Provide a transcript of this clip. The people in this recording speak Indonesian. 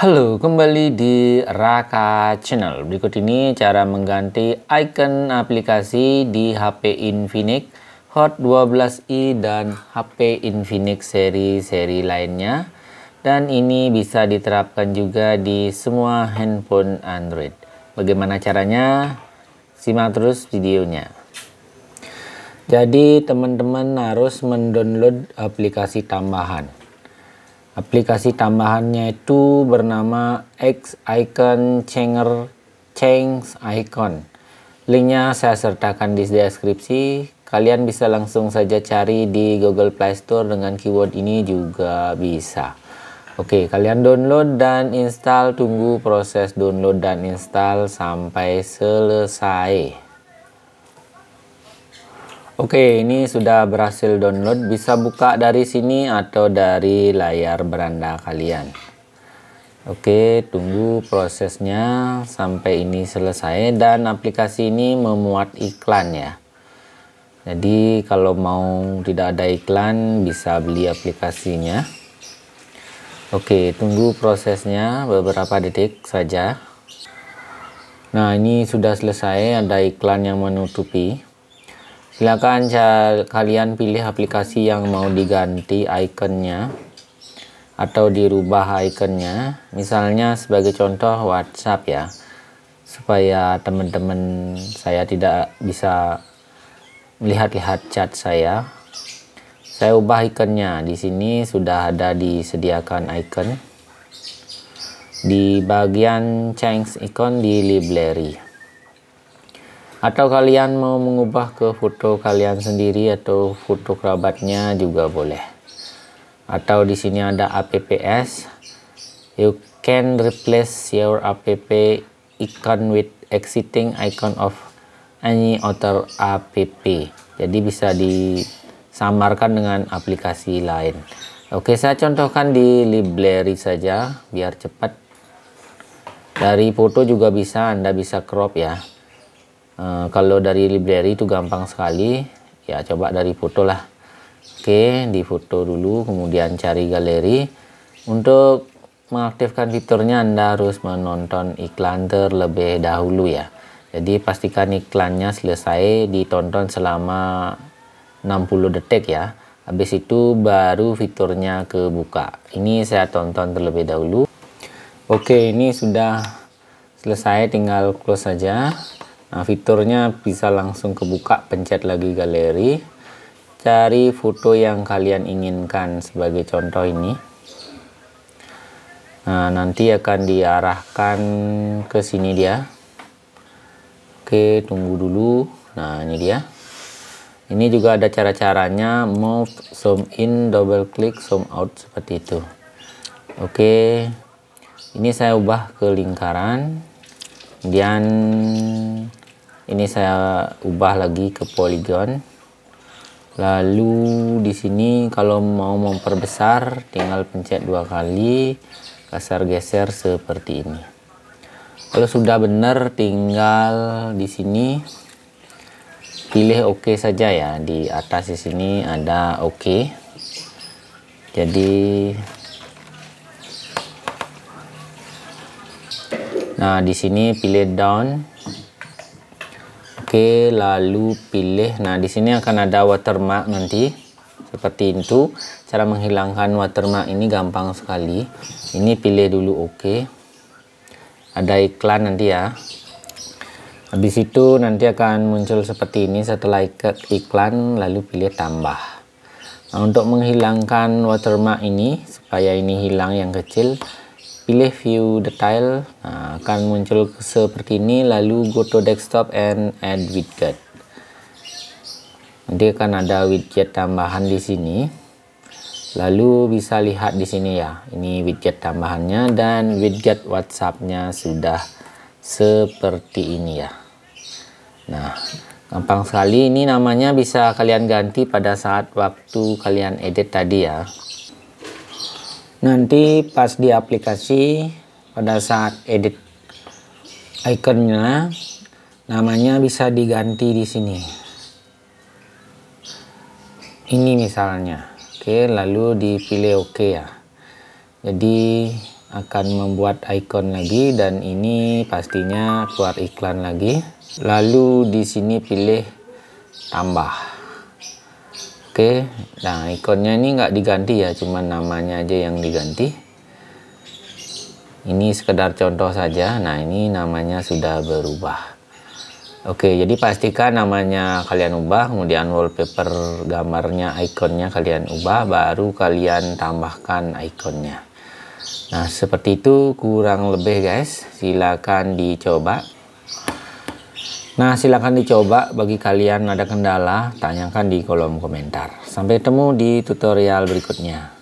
Halo, kembali di Raka Channel. Berikut ini cara mengganti icon aplikasi di HP Infinix Hot 12i dan HP Infinix seri-seri lainnya. Dan ini bisa diterapkan juga di semua handphone Android. Bagaimana caranya? Simak terus videonya. Jadi teman-teman harus mendownload aplikasi tambahan Aplikasi tambahannya itu bernama X Icon Changer Change Icon. Linknya saya sertakan di deskripsi. Kalian bisa langsung saja cari di Google Play Store dengan keyword ini juga bisa. Oke, kalian download dan install. Tunggu proses download dan install sampai selesai. Oke, ini sudah berhasil download. Bisa buka dari sini atau dari layar beranda kalian. Oke, tunggu prosesnya sampai ini selesai dan aplikasi ini memuat iklan ya. Jadi kalau mau tidak ada iklan bisa beli aplikasinya. Oke, tunggu prosesnya beberapa detik saja. Nah, ini sudah selesai ada iklan yang menutupi. Silakan kalian pilih aplikasi yang mau diganti ikonnya atau dirubah ikonnya. Misalnya sebagai contoh WhatsApp ya. Supaya teman-teman saya tidak bisa melihat-lihat chat saya. Saya ubah ikonnya. Di sini sudah ada disediakan icon. Di bagian change icon di library atau kalian mau mengubah ke foto kalian sendiri atau foto kerabatnya juga boleh atau di sini ada apps you can replace your app icon with existing icon of any other app jadi bisa disamarkan dengan aplikasi lain oke saya contohkan di library saja biar cepat dari foto juga bisa anda bisa crop ya Eh, kalau dari library itu gampang sekali ya coba dari foto lah oke di foto dulu kemudian cari galeri untuk mengaktifkan fiturnya Anda harus menonton iklan terlebih dahulu ya jadi pastikan iklannya selesai ditonton selama 60 detik ya habis itu baru fiturnya kebuka ini saya tonton terlebih dahulu oke ini sudah selesai tinggal close saja Nah, fiturnya bisa langsung kebuka, pencet lagi galeri. Cari foto yang kalian inginkan sebagai contoh ini. Nah, nanti akan diarahkan ke sini dia. Oke, tunggu dulu. Nah, ini dia. Ini juga ada cara-caranya move, zoom in, double click, zoom out seperti itu. Oke. Ini saya ubah ke lingkaran. Kemudian ini saya ubah lagi ke polygon lalu di sini kalau mau memperbesar tinggal pencet dua kali kasar geser seperti ini kalau sudah benar tinggal di sini pilih oke saja ya di atas di sini ada oke jadi nah di sini pilih down Oke, lalu pilih. Nah, di sini akan ada watermark nanti. Seperti itu. Cara menghilangkan watermark ini gampang sekali. Ini pilih dulu oke. Ada iklan nanti ya. Habis itu nanti akan muncul seperti ini setelah iklan lalu pilih tambah. Nah, untuk menghilangkan watermark ini supaya ini hilang yang kecil pilih view detail nah, akan muncul seperti ini lalu go to desktop and add widget nanti akan ada widget tambahan di sini lalu bisa lihat di sini ya ini widget tambahannya dan widget WhatsAppnya sudah seperti ini ya nah gampang sekali ini namanya bisa kalian ganti pada saat waktu kalian edit tadi ya nanti pas di aplikasi pada saat edit ikonnya namanya bisa diganti di sini ini misalnya oke lalu dipilih oke okay ya jadi akan membuat icon lagi dan ini pastinya keluar iklan lagi lalu di sini pilih tambah Oke, nah ikonnya ini nggak diganti ya, cuman namanya aja yang diganti. Ini sekedar contoh saja. Nah, ini namanya sudah berubah. Oke, jadi pastikan namanya kalian ubah, kemudian wallpaper gambarnya, ikonnya kalian ubah, baru kalian tambahkan ikonnya. Nah, seperti itu kurang lebih guys. Silakan dicoba. Nah, silakan dicoba bagi kalian ada kendala, tanyakan di kolom komentar. Sampai ketemu di tutorial berikutnya.